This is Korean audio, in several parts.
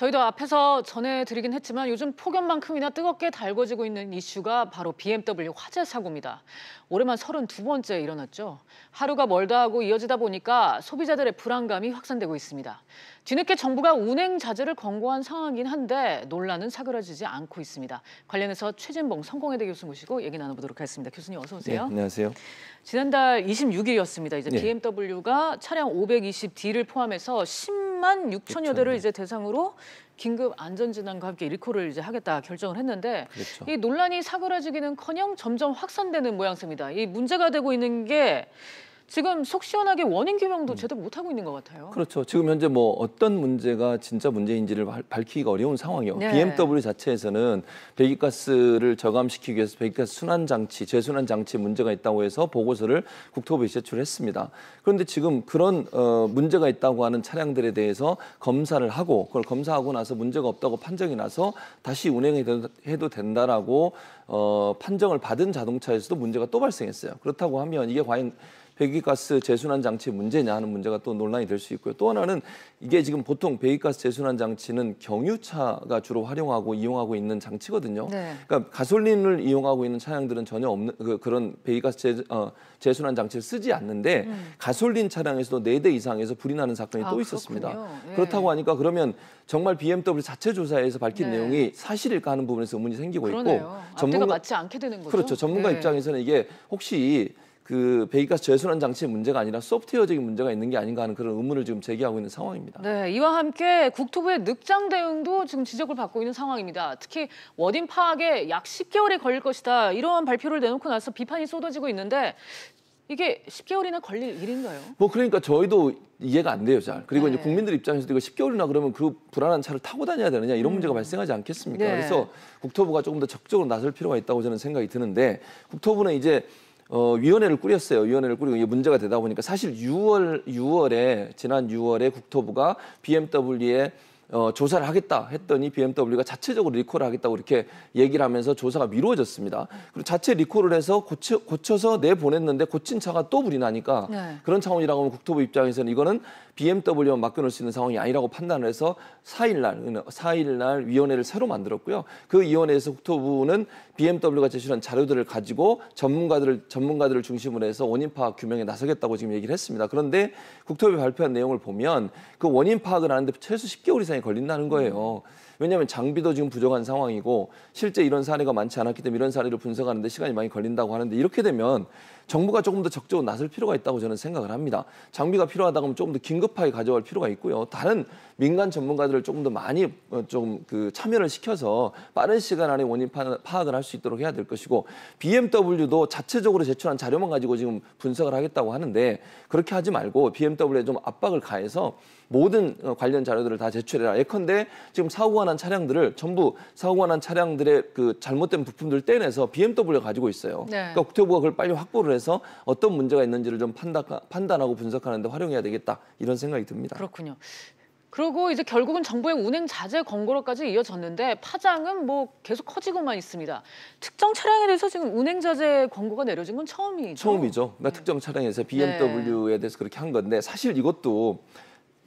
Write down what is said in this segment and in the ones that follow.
저희도 앞에서 전해드리긴 했지만 요즘 폭염만큼이나 뜨겁게 달궈지고 있는 이슈가 바로 BMW 화재 사고입니다. 올해만 32번째 일어났죠. 하루가 멀다 하고 이어지다 보니까 소비자들의 불안감이 확산되고 있습니다. 뒤늦게 정부가 운행 자제를 권고한 상황이긴 한데 논란은 사그라지지 않고 있습니다. 관련해서 최진봉 성공회대 교수 모시고 얘기 나눠보도록 하겠습니다. 교수님 어서 오세요. 네, 안녕하세요. 지난달 26일이었습니다. 이제 네. BMW가 차량 520D를 포함해서 10 3만 6천여 대를 그렇죠. 이제 대상으로 긴급 안전진단과 함께 리콜을 이제 하겠다 결정을 했는데 그렇죠. 이 논란이 사그라지기는커녕 점점 확산되는 모양새입니다. 이 문제가 되고 있는 게 지금 속 시원하게 원인 규명도 음. 제대로 못하고 있는 것 같아요. 그렇죠. 지금 현재 뭐 어떤 문제가 진짜 문제인지를 밝히기가 어려운 상황이요 네. BMW 자체에서는 배기가스를 저감시키기 위해서 배기가스 순환 장치, 재순환 장치 문제가 있다고 해서 보고서를 국토부에 제출했습니다. 그런데 지금 그런 어, 문제가 있다고 하는 차량들에 대해서 검사를 하고 그걸 검사하고 나서 문제가 없다고 판정이 나서 다시 운행해도 된다라고 어, 판정을 받은 자동차에서도 문제가 또 발생했어요. 그렇다고 하면 이게 과연 배기가스 재순환 장치 문제냐 하는 문제가 또 논란이 될 수 있고요. 또 하나는 이게 지금 보통 배기가스 재순환 장치는 경유차가 주로 활용하고 이용하고 있는 장치거든요. 네. 그러니까 가솔린을 이용하고 있는 차량들은 전혀 없는 그, 런 배기가스 재, 어, 재순환 장치를 쓰지 않는데 음. 가솔린 차량에서도 4대 이상에서 불이 나는 사건이 아, 또 있었습니다. 예. 그렇다고 하니까 그러면 정말 BMW 자체 조사에서 밝힌 네. 내용이 사실일까 하는 부분에서 의문이 생기고 그러네요. 있고 전문가 맞지 않게 되는 거죠. 그렇죠. 전문가 네. 입장에서는 이게 혹시 그 배기가스 재순환 장치의 문제가 아니라 소프트웨어적인 문제가 있는 게 아닌가 하는 그런 의문을 지금 제기하고 있는 상황입니다. 네, 이와 함께 국토부의 늑장 대응도 지금 지적을 받고 있는 상황입니다. 특히 워딩 파악에 약 10개월이 걸릴 것이다 이러한 발표를 내놓고 나서 비판이 쏟아지고 있는데 이게 10개월이나 걸릴 일인가요? 뭐 그러니까 저희도 이해가 안 돼요, 잘. 그리고 네. 이제 국민들 입장에서도 이거 10개월이나 그러면 그 불안한 차를 타고 다녀야 되느냐 이런 음. 문제가 발생하지 않겠습니까? 네. 그래서 국토부가 조금 더 적극적으로 나설 필요가 있다고 저는 생각이 드는데 국토부는 이제 어, 위원회를 꾸렸어요. 위원회를 꾸리고 이게 문제가 되다 보니까 사실 6월 6월에 지난 6월에 국토부가 BMW에 어, 조사를 하겠다 했더니 BMW가 자체적으로 리콜을 하겠다고 이렇게 얘기를 하면서 조사가 미루어졌습니다 그리고 자체 리콜을 해서 고쳐, 고쳐서 내보냈는데 고친 차가 또 불이 나니까 네. 그런 차원이라고 하면 국토부 입장에서는 이거는 BMW만 맡겨놓을 수 있는 상황이 아니라고 판단을 해서 4일날 4일날 그러니까 위원회를 새로 만들었고요. 그 위원회에서 국토부는 BMW가 제시한 자료들을 가지고 전문가들을 전문가들을 중심으로 해서 원인 파악 규명에 나서겠다고 지금 얘기를 했습니다. 그런데 국토부 발표한 내용을 보면 그 원인 파악을 하는데 최소 10개월 이상이 걸린다는 거예요. 왜냐하면 장비도 지금 부족한 상황이고 실제 이런 사례가 많지 않았기 때문에 이런 사례를 분석하는데 시간이 많이 걸린다고 하는데 이렇게 되면 정부가 조금 더 적극적으로 나설 필요가 있다고 저는 생각을 합니다. 장비가 필요하다 그러면 조금 더 긴급하게 가져갈 필요가 있고요. 다른 민간 전문가들을 조금 더 많이 어, 좀그 참여를 시켜서 빠른 시간 안에 원인 파악을 할 수 있도록 해야 될 것이고 BMW도 자체적으로 제출한 자료만 가지고 지금 분석을 하겠다고 하는데 그렇게 하지 말고 BMW에 좀 압박을 가해서 모든 어, 관련 자료들을 다 제출해라. 예컨대 지금 사고가 난 차량들을 전부 사고가 난 차량들의 그 잘못된 부품들 떼내서 BMW에 가지고 있어요. 네. 그러니까 국토부가 그걸 빨리 확보를 해서 통해서 어떤 문제가 있는지를 좀 판단, 판단하고 분석하는 데 활용해야 되겠다 이런 생각이 듭니다. 그렇군요. 그리고 이제 결국은 정부의 운행 자제 권고로까지 이어졌는데 파장은 뭐 계속 커지고만 있습니다. 특정 차량에 대해서 지금 운행 자제 권고가 내려진 건 처음이죠. 처음이죠. 나 그러니까 네. 특정 차량에서 네. BMW에 대해서 그렇게 한 건데 사실 이것도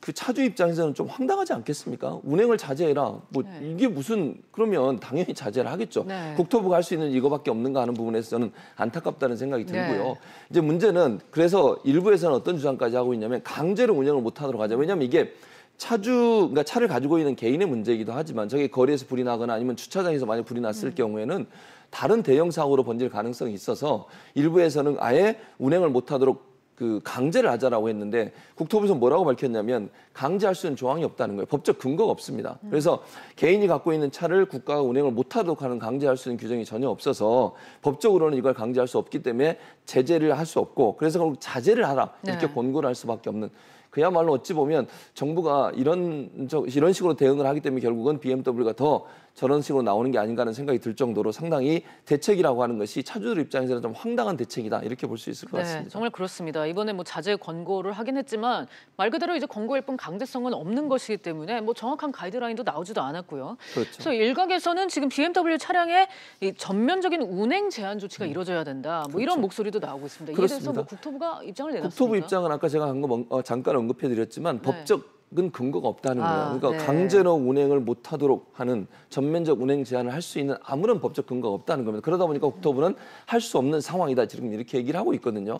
그 차주 입장에서는 좀 황당하지 않겠습니까? 운행을 자제해라. 뭐 네. 이게 무슨 그러면 당연히 자제를 하겠죠. 네. 국토부가 할 수 있는 이거밖에 없는가 하는 부분에서 저는 안타깝다는 생각이 네. 들고요. 네. 이제 문제는 그래서 일부에서는 어떤 주장까지 하고 있냐면 강제로 운영을 못 하도록 하자. 왜냐하면 이게 차주 그러니까 차를 가지고 있는 개인의 문제이기도 하지만 저게 거리에서 불이 나거나 아니면 주차장에서 만약 불이 났을 음. 경우에는 다른 대형 사고로 번질 가능성이 있어서 일부에서는 아예 운행을 못 하도록 그 강제를 하자라고 했는데 국토부에서 뭐라고 밝혔냐면 강제할 수는 있 조항이 없다는 거예요. 법적 근거가 없습니다. 음. 그래서 개인이 갖고 있는 차를 국가가 운행을 못하도록 하는 강제할 수 있는 규정이 전혀 없어서 법적으로는 이걸 강제할 수 없기 때문에 제재를 할 수 없고 그래서 결국 자제를 하라 이렇게 네. 권고를 할 수밖에 없는 그야말로 어찌 보면 정부가 이런 저, 이런 식으로 대응을 하기 때문에 결국은 BMW가 더 저런 식으로 나오는 게 아닌가 하는 생각이 들 정도로 상당히 대책이라고 하는 것이 차주들 입장에서는 좀 황당한 대책이다 이렇게 볼 수 있을 것 네, 같습니다. 정말 그렇습니다. 이번에 뭐 자제 권고를 하긴 했지만 말 그대로 이제 권고일 뿐 강제성은 없는 것이기 때문에 뭐 정확한 가이드라인도 나오지도 않았고요. 그렇죠. 그래서 일각에서는 지금 BMW 차량에 전면적인 운행 제한 조치가 음. 이어져야 된다. 뭐 그렇죠. 이런 목소리도 나오고 있습니다. 그렇습니다. 이에 대해서 뭐 국토부가 입장을 내놨습니다. 국토부 입장은 아까 제가 한거 어, 잠깐 언급해드렸지만 네. 법적 은 근거가 없다는 거예요. 아, 그러니까 네. 강제로 운행을 못하도록 하는 전면적 운행 제한을 할 수 있는 아무런 법적 근거가 없다는 겁니다. 그러다 보니까 국토부는 할 수 없는 상황이다 지금 이렇게 얘기를 하고 있거든요.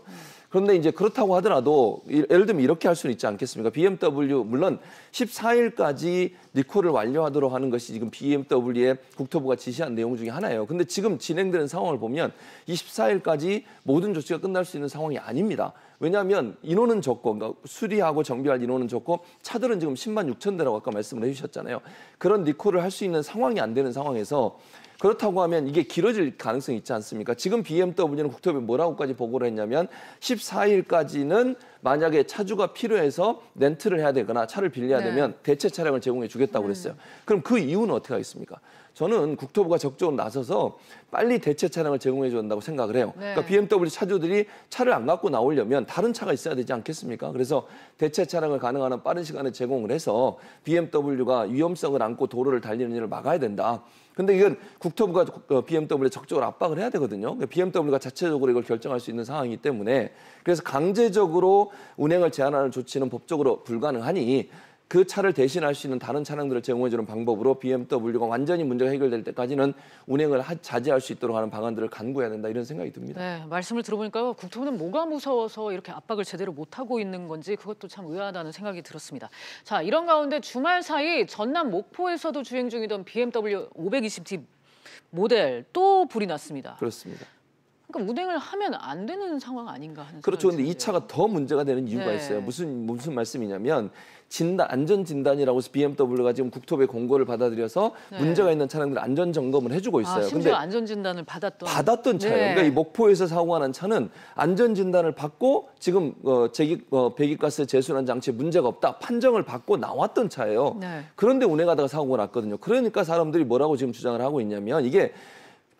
그런데 이제 그렇다고 하더라도 예를 들면 이렇게 할 수는 있지 않겠습니까? BMW 물론 14일까지 리콜을 완료하도록 하는 것이 지금 BMW의 국토부가 지시한 내용 중에 하나예요. 근데 지금 진행되는 상황을 보면 24일까지 모든 조치가 끝날 수 있는 상황이 아닙니다. 왜냐하면 인원은 적고 그러니까 수리하고 정비할 인원은 적고 차 차들은 지금 10만 6천 대라고 아까 말씀을 해주셨잖아요. 그런 리콜을 할 수 있는 상황이 안 되는 상황에서 그렇다고 하면 이게 길어질 가능성이 있지 않습니까? 지금 BMW는 국토부에 뭐라고까지 보고를 했냐면 14일까지는 만약에 차주가 필요해서 렌트를 해야 되거나 차를 빌려야 네. 되면 대체 차량을 제공해 주겠다고 음. 그랬어요. 음. 그럼 그 이유는 어떻게 하겠습니까? 저는 국토부가 적극적으로 나서서 빨리 대체 차량을 제공해 준다고 생각을 해요. 네. 그러니까 BMW 차주들이 차를 안 갖고 나오려면 다른 차가 있어야 되지 않겠습니까? 그래서 대체 차량을 가능한 빠른 시간에 제공을 해서 BMW가 위험성을 안고 도로를 달리는 일을 막아야 된다. 근데 이건 국토부가 어, BMW에 적극적으로 압박을 해야 되거든요. 그러니까 BMW가 자체적으로 이걸 결정할 수 있는 상황이기 때문에 그래서 강제적으로 운행을 제한하는 조치는 법적으로 불가능하니 그 차를 대신할 수 있는 다른 차량들을 제공해주는 방법으로 BMW가 완전히 문제가 해결될 때까지는 운행을 하, 자제할 수 있도록 하는 방안들을 강구해야 된다 이런 생각이 듭니다. 네, 말씀을 들어보니까 국토부는 뭐가 무서워서 이렇게 압박을 제대로 못하고 있는 건지 그것도 참 의아하다는 생각이 들었습니다. 자, 이런 가운데 주말 사이 전남 목포에서도 주행 중이던 BMW 520D 모델 또 불이 났습니다. 그렇습니다. 그러니까 운행을 하면 안 되는 상황 아닌가 하는 그렇죠. 근데 이 차가 더 문제가 되는 이유가 네. 있어요. 무슨 무슨 말씀이냐면 진단 안전 진단이라고 해서 BMW가 지금 국토부의 공고를 받아들여서 네. 문제가 있는 차량들 안전 점검을 해주고 아, 있어요. 아, 심지어 안전 진단을 받았던 받았던 차 네. 그러니까 이 목포에서 사고가 난 차는 안전 진단을 받고 지금 어, 제기, 어, 배기가스 재순환 장치에 문제가 없다 판정을 받고 나왔던 차예요. 네. 그런데 운행하다가 사고가 났거든요. 그러니까 사람들이 뭐라고 지금 주장을 하고 있냐면 이게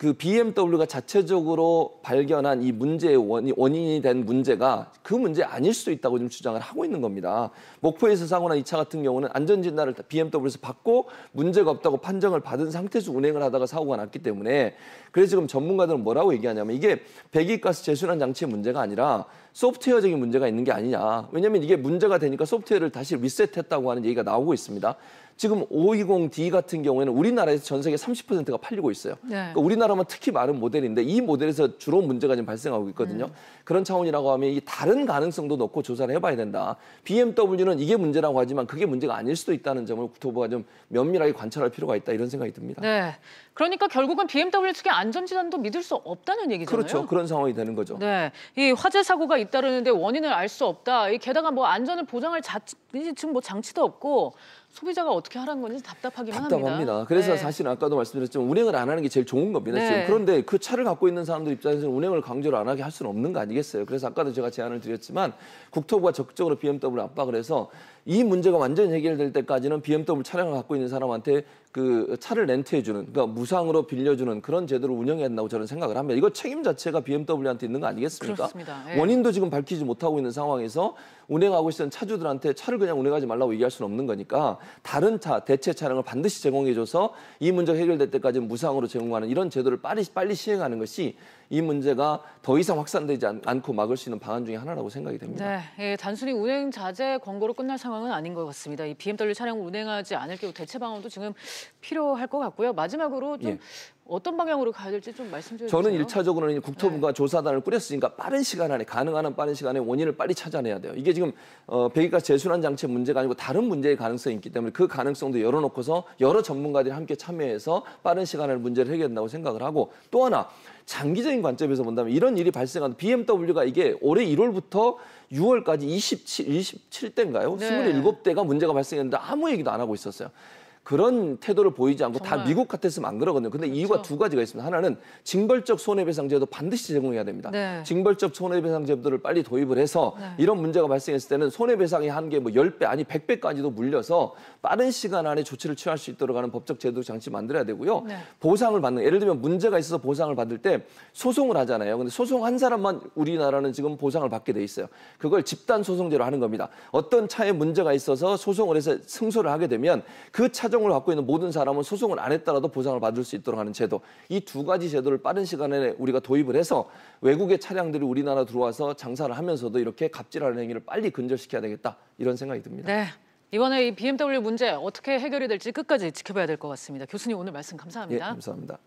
그 BMW가 자체적으로 발견한 이 문제의 원인이 된 문제가 그 문제 아닐 수도 있다고 지금 주장을 하고 있는 겁니다. 목포에서 사고 난이 차 같은 경우는 안전진단을 BMW에서 받고 문제가 없다고 판정을 받은 상태에서 운행을 하다가 사고가 났기 때문에 그래서 지금 전문가들은 뭐라고 얘기하냐면 이게 배기가스 재순환 장치의 문제가 아니라 소프트웨어적인 문제가 있는 게 아니냐. 왜냐하면 이게 문제가 되니까 소프트웨어를 다시 리셋했다고 하는 얘기가 나오고 있습니다. 지금 520D 같은 경우에는 우리나라에서 전 세계 30%가 팔리고 있어요. 네. 그러니까 우리나라만 특히 많은 모델인데 이 모델에서 주로 문제가 지금 발생하고 있거든요. 음. 그런 차원이라고 하면 이 다른 가능성도 넣고 조사를 해봐야 된다. BMW는 이게 문제라고 하지만 그게 문제가 아닐 수도 있다는 점을 국토부가 좀 면밀하게 관찰할 필요가 있다 이런 생각이 듭니다. 네. 그러니까 결국은 BMW 측의 안전지단도 믿을 수 없다는 얘기잖아요. 그렇죠. 그런 상황이 되는 거죠. 네. 이 화재 사고가 잇따르는데 원인을 알 수 없다. 게다가 뭐 안전을 보장할 자, 지금 뭐 장치도 없고 소비자가 어떻게 하라는 건지 답답하기만 답합니다 합니다. 그래서 네. 사실 아까도 말씀드렸지만 운행을 안 하는 게 제일 좋은 겁니다. 네. 지금 그런데 그 차를 갖고 있는 사람들 입장에서는 운행을 강제로 안 하게 할 수는 없는 거 아니겠어요. 그래서 아까도 제가 제안을 드렸지만 국토부가 적극적으로 BMW 압박을 해서 이 문제가 완전히 해결될 때까지는 BMW 차량을 갖고 있는 사람한테 그 차를 렌트해주는 그러니까 무상으로 빌려주는 그런 제도를 운영해야 된다고 저는 생각을 합니다. 이거 책임 자체가 BMW한테 있는 거 아니겠습니까? 예. 원인도 지금 밝히지 못하고 있는 상황에서 운행하고 있던 차주들한테 차를 그냥 운행하지 말라고 얘기할 수는 없는 거니까 다른 차 대체 차량을 반드시 제공해줘서 이문제 해결될 때까지 무상으로 제공하는 이런 제도를 빨리 빨리 시행하는 것이 이 문제가 더 이상 확산되지 않, 고 막을 수 있는 방안 중의 하나라고 생각이 됩니다. 네, 예, 단순히 운행 자재 권고로 끝날 상황은 아닌 것 같습니다. 이 BMW 차량 운행하지 않을 경우 대체 방안도 지금 필요할 것 같고요. 마지막으로 좀 예. 어떤 방향으로 가야 될지 좀 말씀 좀 저는 주세요. 저는 1차적으로는 국토부가 네. 조사단을 꾸렸으니까 빠른 시간 안에 가능한 한 빠른 시간에 원인을 빨리 찾아내야 돼요. 이게 지금 어, 배기가 재순환 장치 문제가 아니고 다른 문제의 가능성이 있기 때문에 그 가능성도 열어놓고서 여러 전문가들이 함께 참여해서 빠른 시간 안에 문제를 해결한다고 생각을 하고 또 하나 장기적인 관점에서 본다면 이런 일이 발생한 BMW가 이게 올해 1월부터 6월까지 27, 27대인가요? 네. 27대가 문제가 발생했는데 아무 얘기도 안 하고 있었어요. 그런 태도를 보이지 않고 정말. 다 미국 같았으면 안 그러거든요. 근데 그렇죠. 이유가 두 가지가 있습니다. 하나는 징벌적 손해배상제도 반드시 제공해야 됩니다. 네. 징벌적 손해배상제도를 빨리 도입을 해서 네. 이런 문제가 발생했을 때는 손해배상이 한게뭐 10배 아니 100배까지도 물려서 빠른 시간 안에 조치를 취할 수 있도록 하는 법적 제도 장치 만들어야 되고요. 네. 보상을 받는 예를 들면 문제가 있어서 보상을 받을 때 소송을 하잖아요. 근데 소송 한 사람만 우리나라는 지금 보상을 받게 돼 있어요. 그걸 집단 소송제로 하는 겁니다. 어떤 차에 문제가 있어서 소송을 해서 승소를 하게 되면 그차 사정을 갖고 있는 모든 사람은 소송을 안 했더라도 보상을 받을 수 있도록 하는 제도. 이 두 가지 제도를 빠른 시간 에 우리가 도입을 해서 외국의 차량들이 우리나라 들어와서 장사를 하면서도 이렇게 갑질하는 행위를 빨리 근절시켜야 되겠다. 이런 생각이 듭니다. 네. 이번에 이 BMW 문제 어떻게 해결이 될지 끝까지 지켜봐야 될 것 같습니다. 교수님 오늘 말씀 감사합니다. 예, 감사합니다.